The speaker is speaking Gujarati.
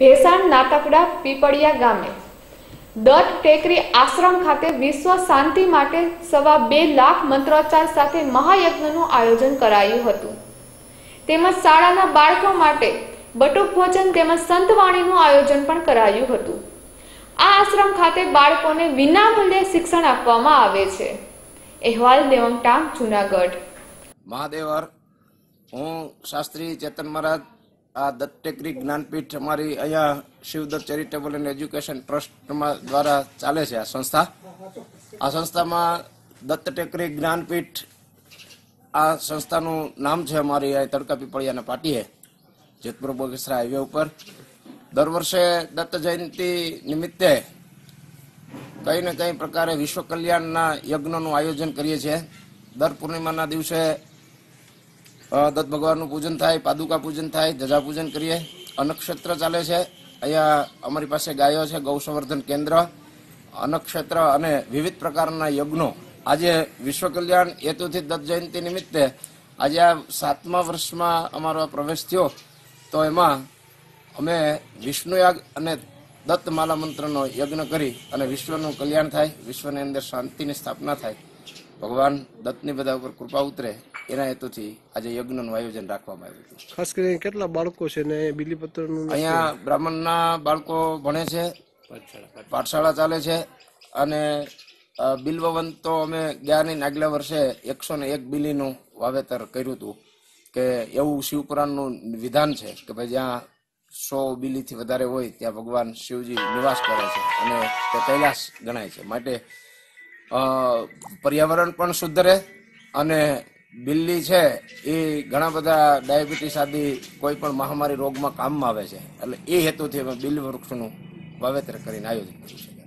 ભેસાણ નાટકડા પીપળિયા ગામે દત્ત ટેકરી આશ્રમ ખાતે વિશ્વ શાંતિ માટે સવા બે લાખ મંત્રોચ્ચાર સાથે મહાયજ્ઞનું આયોજન કરાયું હતું તેમજ શાળાના બાળકો માટે બટુક ભોજન તેમજ સંતવાણીનું આયોજન પણ કરાયું હતું આ આશ્રમ ખાતે બાળકોને વિનામૂલ્યે શિક્ષણ આપવામાં આવે છે અહેવાલ દેવંગટા જુનાગઢ મહાદેવર હું શાસ્ત્રી ચેતન મહારાજ આ દત્ત ટેકરી જ્ઞાનપીઠ અમારી અહીંયા શિવદત્ત ચેરિટેબલ એન્ડ એજ્યુકેશન ટ્રસ્ટમાં દ્વારા ચાલે છે આ સંસ્થા આ સંસ્થામાં દત્ત ટેકરી જ્ઞાનપીઠ આ સંસ્થાનું નામ છે અમારી તડકા પીપળિયાના પાટીએ જેતપુર બગસરા હાઈવે ઉપર દર વર્ષે દત્ત જયંતિ નિમિત્તે કંઈ ને કંઈ પ્રકારે વિશ્વ કલ્યાણના યજ્ઞનું આયોજન કરીએ છીએ દર પૂર્ણિમાના દિવસે દત્ત ભગવાનનું પૂજન થાય પાદુકા પૂજન થાય ધજા પૂજન કરીએ અનક્ષત્ર ચાલે છે અહીંયા અમારી પાસે ગાયો છે ગૌ સંવર્ધન કેન્દ્ર અનક્ષત્ર અને વિવિધ પ્રકારના યજ્ઞો આજે વિશ્વ કલ્યાણ હેતુથી દત્ત જયંતિ નિમિત્તે આજે આ સાતમા વર્ષમાં અમારો પ્રવેશ થયો તો એમાં અમે વિષ્ણુયાગ અને દત્ત માલા મંત્રનો યજ્ઞ કરી અને વિશ્વનું કલ્યાણ થાય વિશ્વની અંદર શાંતિની સ્થાપના થાય ભગવાન દત્તની બધા ઉપર કૃપા ઉતરે એના હેતુથી આજે યજ્ઞનું આયોજન રાખવામાં આવ્યું હતું ખાસ કરીને કેટલા બાળકો છે ને બિલીપત્રનું અહીંયા બ્રાહ્મણના બાળકો ભણે છે પાઠશાળા ચાલે છે અને બિલવવન તો અમે ગયાની આગલા વર્ષે એકસો ને એક બિલીનું વાવેતર કર્યું હતું કે એવું શિવપુરાણનું વિધાન છે કે ભાઈ જ્યાં સો બિલીથી વધારે હોય ત્યાં ભગવાન શિવજી નિવાસ કરે છે અને તે કૈલાસ ગણાય છે માટે પર્યાવરણ પણ શુદ્ધ રહે અને બિલ્લી છે એ ઘણા બધા ડાયાબિટીસ આદિ કોઈ પણ મહામારી રોગમાં કામમાં આવે છે એટલે એ હેતુથી અમે બિલ્લી વૃક્ષનું વાવેતર કરીને આયોજન કર્યું છે